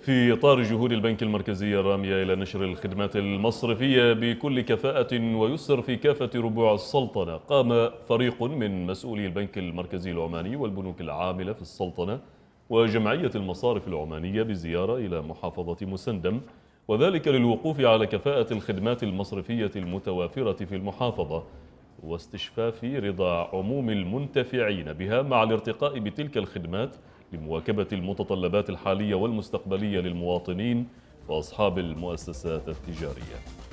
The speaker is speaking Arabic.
في إطار جهود البنك المركزي الرامية إلى نشر الخدمات المصرفية بكل كفاءة ويسر في كافة ربوع السلطنة قام فريق من مسؤولي البنك المركزي العماني والبنوك العاملة في السلطنة وجمعية المصارف العمانية بزيارة إلى محافظة مسندم وذلك للوقوف على كفاءة الخدمات المصرفية المتوافرة في المحافظة واستشفاف رضا عموم المنتفعين بها مع الارتقاء بتلك الخدمات لمواكبة المتطلبات الحالية والمستقبلية للمواطنين وأصحاب المؤسسات التجارية